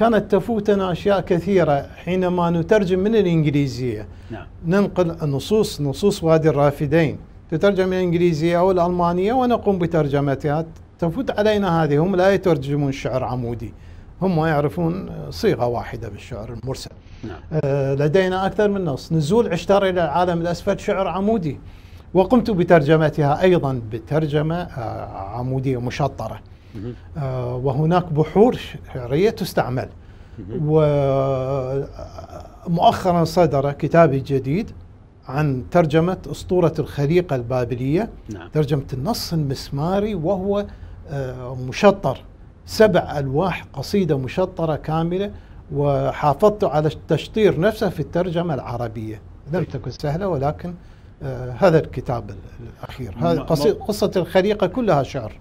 كانت تفوتنا أشياء كثيرة حينما نترجم من الإنجليزية نعم. ننقل نصوص نصوص وادي الرافدين تترجم من الإنجليزية أو الألمانية ونقوم بترجمتها تفوت علينا هذه هم لا يترجمون الشعر عمودي هم يعرفون صيغة واحدة بالشعر المرسل نعم. آه لدينا أكثر من نص نزول عشتار إلى العالم الأسفل شعر عمودي وقمت بترجمتها أيضا بترجمة آه عمودية مشطرة آه، وهناك بحور شعرية تستعمل ومؤخرا آه، صدر كتابي جديد عن ترجمة أسطورة الخليقة البابلية نعم. ترجمة النص المسماري وهو آه، مشطر سبع ألواح قصيدة مشطرة كاملة وحافظت على التشطير نفسه في الترجمة العربية لم طيب. تكن سهلة ولكن هذا الكتاب الأخير هذه قصة الخليقة كلها شعر